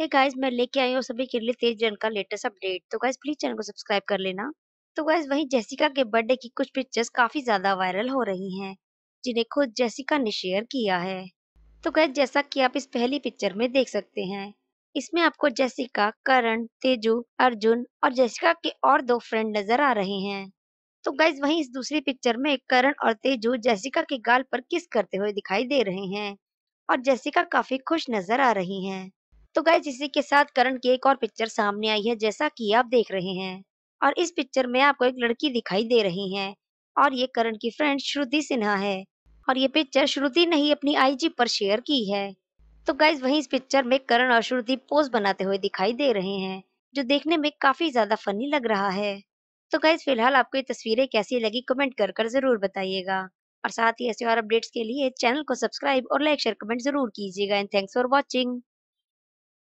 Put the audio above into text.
हे hey guys मैं लेके आई हूँ सभी के लिए तेज जन का लेटेस्ट अपडेट तो गाइस प्लीज चैनल को सब्सक्राइब कर लेना तो गाइस वहीं जेसिका के बर्थडे की कुछ पिक्चर्स काफी ज्यादा वायरल हो रही हैं जिन्हें खुद जेसिका ने शेयर किया है तो गाइस जैसा कि आप इस पहली पिक्चर में देख सकते हैं इसमें आपको जेसिका करण तेजू अर्जुन और जेसिका के और दो फ्रेंड नजर आ रहे हैं तो गाइज वही इस दूसरी पिक्चर में करण और तेजू जेसिका के गाल पर किस करते हुए दिखाई दे रहे हैं और जेसिका काफी खुश नजर आ रही है तो गाइज इसी के साथ करण की एक और पिक्चर सामने आई है जैसा कि आप देख रहे हैं और इस पिक्चर में आपको एक लड़की दिखाई दे रही है और ये करण की फ्रेंड श्रुति सिन्हा है और ये पिक्चर श्रुति ने ही अपनी आईजी पर शेयर की है तो गाइज वहीं इस पिक्चर में करण और श्रुति पोज बनाते हुए दिखाई दे रहे हैं जो देखने में काफी ज्यादा फनी लग रहा है तो गाइज फिलहाल आपको ये तस्वीरें कैसी लगी कमेंट कर कर जरूर बताइएगा और साथ ही ऐसे और अपडेट्स के लिए चैनल को सब्सक्राइब और लाइक शेयर कमेंट जरूर कीजिएगा एंड थैंक्स फॉर वॉचिंग